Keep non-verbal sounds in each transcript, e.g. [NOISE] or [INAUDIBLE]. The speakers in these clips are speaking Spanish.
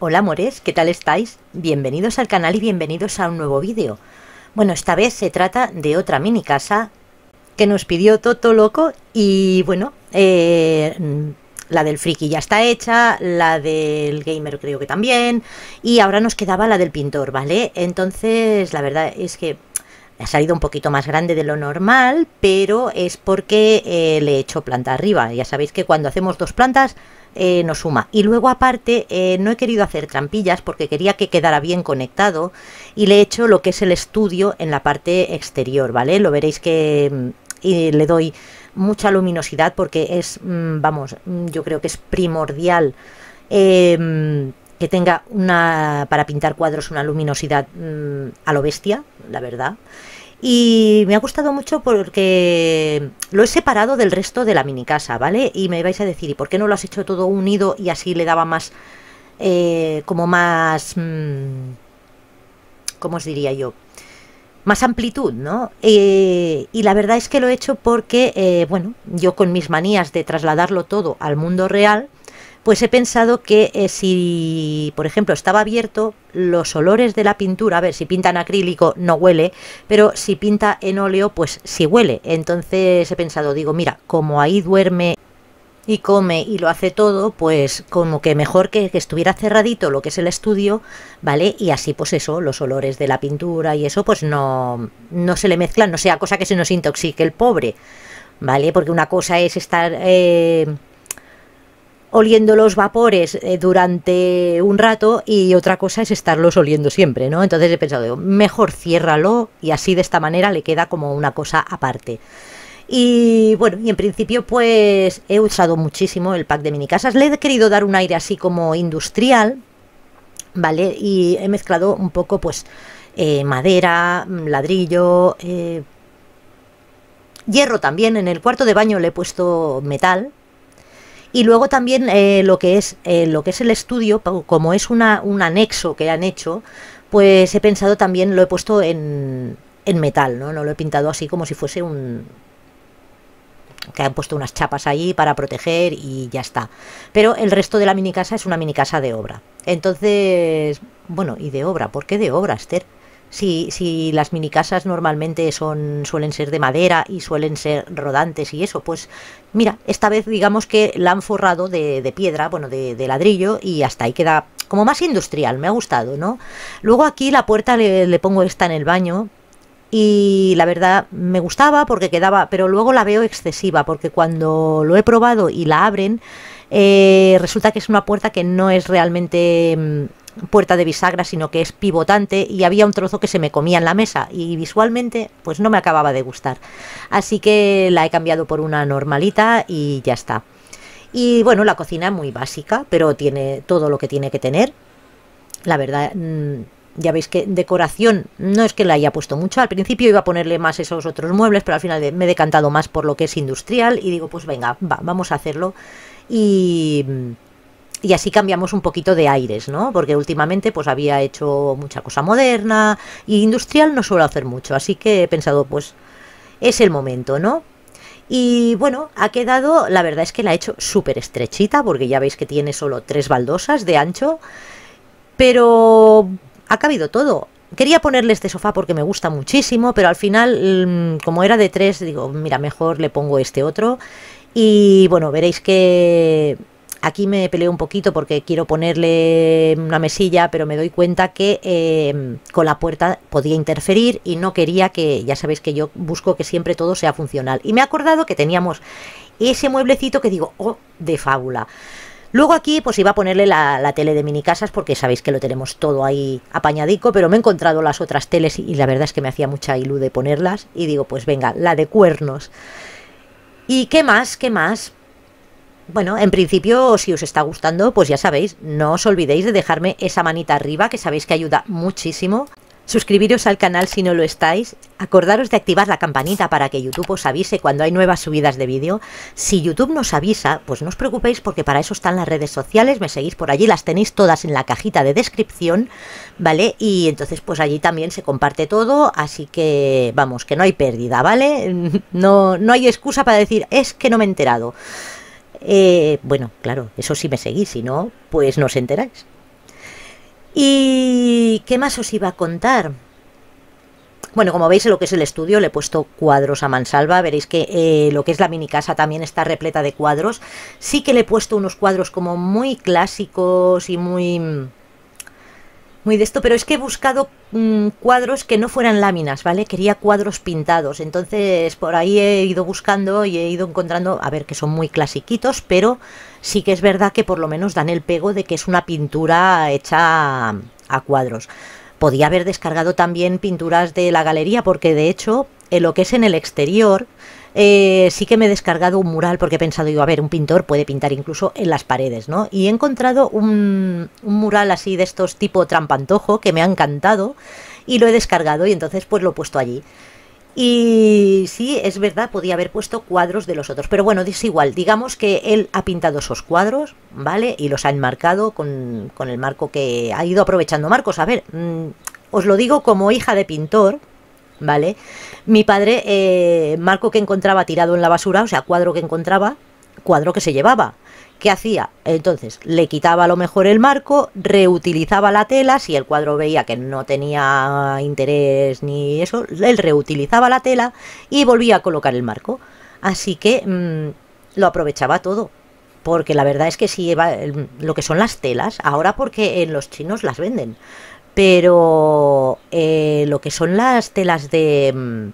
Hola amores, ¿qué tal estáis? Bienvenidos al canal y bienvenidos a un nuevo vídeo. Bueno, esta vez se trata de otra mini casa que nos pidió Toto Loco y bueno, eh, la del friki ya está hecha, la del gamer creo que también y ahora nos quedaba la del pintor, ¿vale? Entonces la verdad es que ha salido un poquito más grande de lo normal, pero es porque eh, le he hecho planta arriba. Ya sabéis que cuando hacemos dos plantas eh, suma. Y luego aparte eh, no he querido hacer trampillas porque quería que quedara bien conectado y le he hecho lo que es el estudio en la parte exterior, ¿vale? Lo veréis que mm, le doy mucha luminosidad porque es, mm, vamos, mm, yo creo que es primordial em, que tenga una, para pintar cuadros, una luminosidad a lo bestia, la verdad. Y me ha gustado mucho porque lo he separado del resto de la mini casa, ¿vale? Y me vais a decir, ¿y por qué no lo has hecho todo unido y así le daba más, eh, como más, mm, ¿cómo os diría yo? Más amplitud, ¿no? Eh, y la verdad es que lo he hecho porque, eh, bueno, yo con mis manías de trasladarlo todo al mundo real, pues he pensado que eh, si, por ejemplo, estaba abierto, los olores de la pintura, a ver, si pinta en acrílico no huele, pero si pinta en óleo, pues sí huele. Entonces he pensado, digo, mira, como ahí duerme y come y lo hace todo, pues como que mejor que, estuviera cerradito lo que es el estudio, ¿vale? Y así pues eso, los olores de la pintura y eso pues no, no se le mezclan, no sea cosa que se nos intoxique el pobre, ¿vale? Porque una cosa es estar... Eh, oliendo los vapores eh, durante un rato y otra cosa es estarlos oliendo siempre, ¿no? Entonces he pensado, mejor ciérralo y así de esta manera le queda como una cosa aparte. Y bueno, y en principio pues he usado muchísimo el pack de mini casas. Le he querido dar un aire así como industrial, ¿vale? Y he mezclado un poco pues eh, madera, ladrillo, eh, hierro también. En el cuarto de baño le he puesto metal, y luego también eh, lo, que es, eh, lo que es el estudio, como es una, un anexo que han hecho, pues he pensado también, lo he puesto en, en metal, ¿no? No lo he pintado así como si fuese un, que han puesto unas chapas ahí para proteger y ya está. Pero el resto de la mini casa es una mini casa de obra. Entonces, bueno, y de obra, ¿por qué de obra, Esther? si, si las minicasas normalmente son, suelen ser de madera y suelen ser rodantes y eso, pues mira, esta vez digamos que la han forrado de, piedra, bueno, de, ladrillo y hasta ahí queda como más industrial, me ha gustado, ¿no? Luego aquí la puerta le pongo esta en el baño, y la verdad me gustaba porque quedaba, pero luego la veo excesiva porque cuando lo he probado y la abren eh, resulta que es una puerta que no es realmente mm, puerta de bisagra, sino que es pivotante y había un trozo que se me comía en la mesa y visualmente pues no me acababa de gustar. Así que la he cambiado por una normalita y ya está. Y bueno, la cocina muy básica, pero tiene todo lo que tiene que tener. La verdad... Mm, ya veis que decoración no es que la haya puesto mucho. Al principio iba a ponerle más esos otros muebles, pero al final me he decantado más por lo que es industrial y digo, pues venga, vamos a hacerlo y, y así cambiamos un poquito de aires, ¿no? Porque últimamente pues había hecho mucha cosa moderna y industrial no suelo hacer mucho, así que he pensado pues es el momento, ¿no? Y bueno, ha quedado, la verdad es que la he hecho súper estrechita, porque ya veis que tiene solo tres baldosas de ancho, pero ha cabido todo. Quería ponerle este sofá porque me gusta muchísimo, pero al final, mm, como era de tres, digo, mira, mejor le pongo este otro. Y bueno, veréis que aquí me peleo un poquito porque quiero ponerle una mesilla, pero me doy cuenta que em, con la puerta podía interferir y no quería que, ya sabéis que yo busco que siempre todo sea funcional. Y me he acordado que teníamos ese mueblecito que digo, oh, de fábula. Luego aquí pues iba a ponerle la, tele de mini casas porque sabéis que lo tenemos todo ahí apañadico, pero me he encontrado las otras teles y, la verdad es que me hacía mucha ilude de ponerlas y digo pues venga, la de cuernos. ¿Y qué más? ¿Qué más? Bueno, en principio, si os está gustando, pues ya sabéis, no os olvidéis de dejarme esa manita arriba, que sabéis que ayuda muchísimo. Suscribiros al canal si no lo estáis, acordaros de activar la campanita para que YouTube os avise cuando hay nuevas subidas de vídeo. Si YouTube nos avisa, pues no os preocupéis porque para eso están las redes sociales, me seguís por allí, las tenéis todas en la cajita de descripción, ¿vale? Y entonces pues allí también se comparte todo, así que vamos, que no hay pérdida, ¿vale? [LAUGHS] No, no hay excusa para decir, es que no me he enterado. Eh, bueno, claro, eso sí me seguís, si no, pues no os enteráis. ¿Y qué más os iba a contar? Bueno, como veis lo que es el estudio, le he puesto cuadros a mansalva. Veréis que eh, lo que es la mini casa también está repleta de cuadros. Sí que le he puesto unos cuadros como muy clásicos y muy muy de esto, pero es que he buscado mm, cuadros que no fueran láminas, ¿vale? Quería cuadros pintados, entonces por ahí he ido buscando y he ido encontrando, a ver, que son muy clasiquitos, pero sí que es verdad que por lo menos dan el pego de que es una pintura hecha a, a cuadros. Podía haber descargado también pinturas de la galería, porque de hecho, en lo que es en el exterior, eh, sí que me he descargado un mural porque he pensado, yo a ver, un pintor puede pintar incluso en las paredes, ¿no? Y he encontrado un, mural así de estos tipo trampantojo que me ha encantado y lo he descargado y entonces pues lo he puesto allí. Y sí, es verdad, podía haber puesto cuadros de los otros. Pero bueno, es igual. Digamos que él ha pintado esos cuadros, ¿vale? Y los ha enmarcado con, el marco que ha ido aprovechando Marcos. A ver, mm, os lo digo como hija de pintor, ¿vale? Mi padre, eh, marco que encontraba tirado en la basura, o sea, cuadro que encontraba, cuadro que se llevaba. ¿Qué hacía? Entonces, le quitaba a lo mejor el marco, reutilizaba la tela, si el cuadro veía que no tenía interés ni eso, él reutilizaba la tela y volvía a colocar el marco. Así que mm, lo aprovechaba todo. Porque la verdad es que si lleva, lo que son las telas, ahora porque en los chinos las venden, pero eh, lo que son las telas de, mm,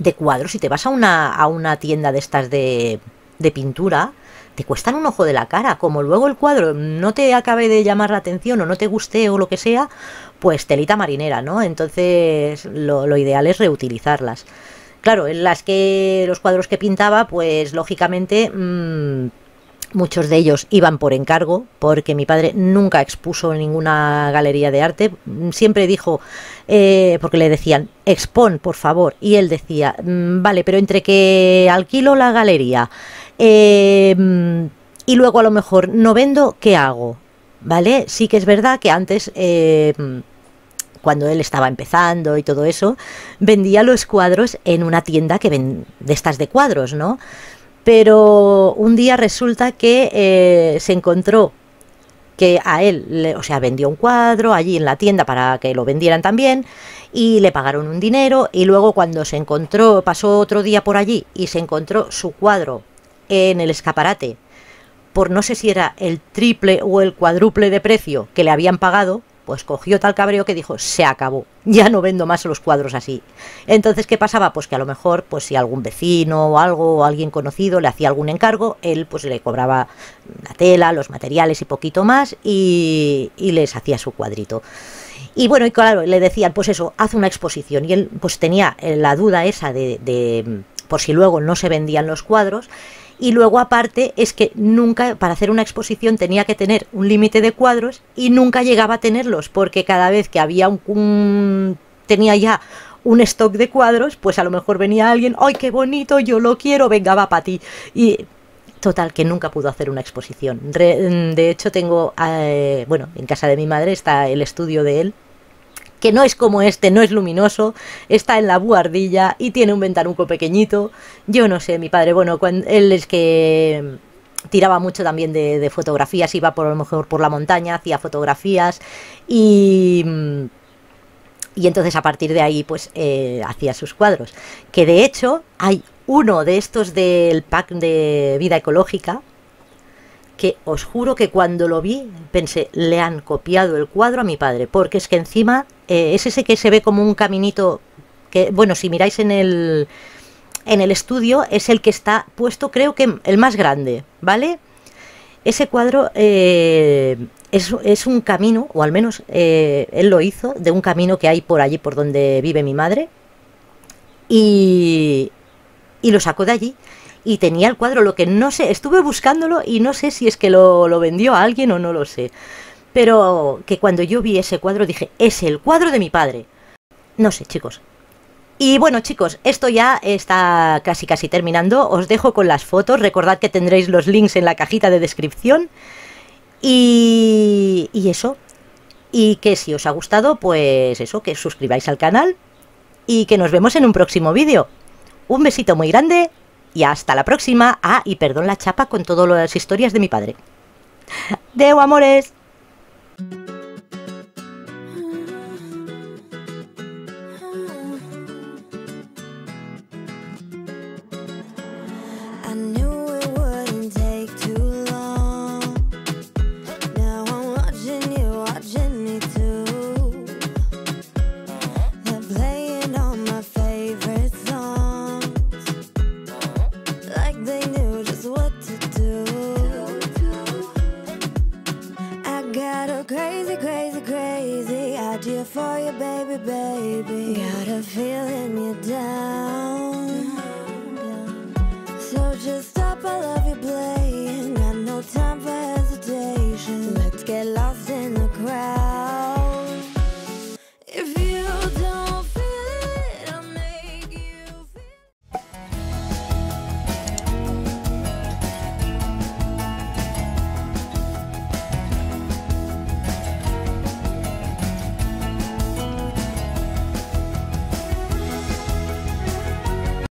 de cuadros, si te vas a una, a una tienda de estas de, pintura, te cuestan un ojo de la cara. Como luego el cuadro no te acabe de llamar la atención o no te guste o lo que sea, pues telita marinera, ¿no? Entonces lo, ideal es reutilizarlas. Claro, en las que los cuadros que pintaba, pues lógicamente... Mm, Muchos de ellos iban por encargo, porque mi padre nunca expuso en ninguna galería de arte. Mm, siempre dijo, eh, porque le decían, expon, por favor. Y él decía, mm, vale, pero entre que alquilo la galería eh, mm, y luego a lo mejor no vendo, ¿qué hago? ¿Vale? Sí que es verdad que antes... Eh, cuando él estaba empezando y todo eso, vendía los cuadros en una tienda que de estas de cuadros, ¿no? pero un día resulta que eh, se encontró que a él, o sea, vendió un cuadro allí en la tienda para que lo vendieran también y le pagaron un dinero y luego cuando se encontró, pasó otro día por allí y se encontró su cuadro en el escaparate por no sé si era el triple o el cuádruple de precio que le habían pagado, pues cogió tal cabreo que dijo, se acabó, ya no vendo más los cuadros así. Entonces, ¿qué pasaba? Pues que a lo mejor, pues si algún vecino o algo, alguien conocido le hacía algún encargo, él pues le cobraba la tela, los materiales y poquito más y, les hacía su cuadrito. Y bueno, y claro, le decían, pues eso, haz una exposición. Y él pues tenía eh, la duda esa de por si luego no se vendían los cuadros y luego aparte es que nunca, para hacer una exposición tenía que tener un límite de cuadros y nunca llegaba a tenerlos, porque cada vez que había un, tenía ya un stock de cuadros, pues a lo mejor venía alguien, ¡ay, qué bonito! Yo lo quiero, venga, va para ti. Y total, que nunca pudo hacer una exposición. de hecho, tengo, eh, bueno, en casa de mi madre está el estudio de él, que no es como este, no es luminoso, está en la buhardilla y tiene un ventanuco pequeñito. Yo no sé, mi padre, bueno, él es que mm, tiraba mucho también de, fotografías, iba por lo mejor por la montaña, hacía fotografías y... Mm, y entonces a partir de ahí pues eh, hacía sus cuadros. Que de hecho hay uno de estos del pack de vida ecológica, que os juro que cuando lo vi pensé, le han copiado el cuadro a mi padre, porque es que encima eh, es ese que se ve como un caminito que, bueno, si miráis en el, en el estudio, es el que está puesto, creo que el más grande, ¿vale? Ese cuadro eh, es, un camino, o al menos eh, él lo hizo, de un camino que hay por allí, por donde vive mi madre, y, y lo sacó de allí y tenía el cuadro, lo que no sé, estuve buscándolo y no sé si es que lo, lo vendió a alguien o no lo sé. Pero que cuando yo vi ese cuadro dije, es el cuadro de mi padre. No sé, chicos, y bueno chicos, esto ya está casi casi terminando. Os dejo con las fotos. Recordad que tendréis los links en la cajita de descripción. Y, y eso. Y que si os ha gustado, pues eso, que suscribáis al canal. Y que nos vemos en un próximo vídeo. Un besito muy grande y hasta la próxima. Ah, y perdón la chapa con todas las historias de mi padre. [LAUGHS] ¡Deo, amores. I knew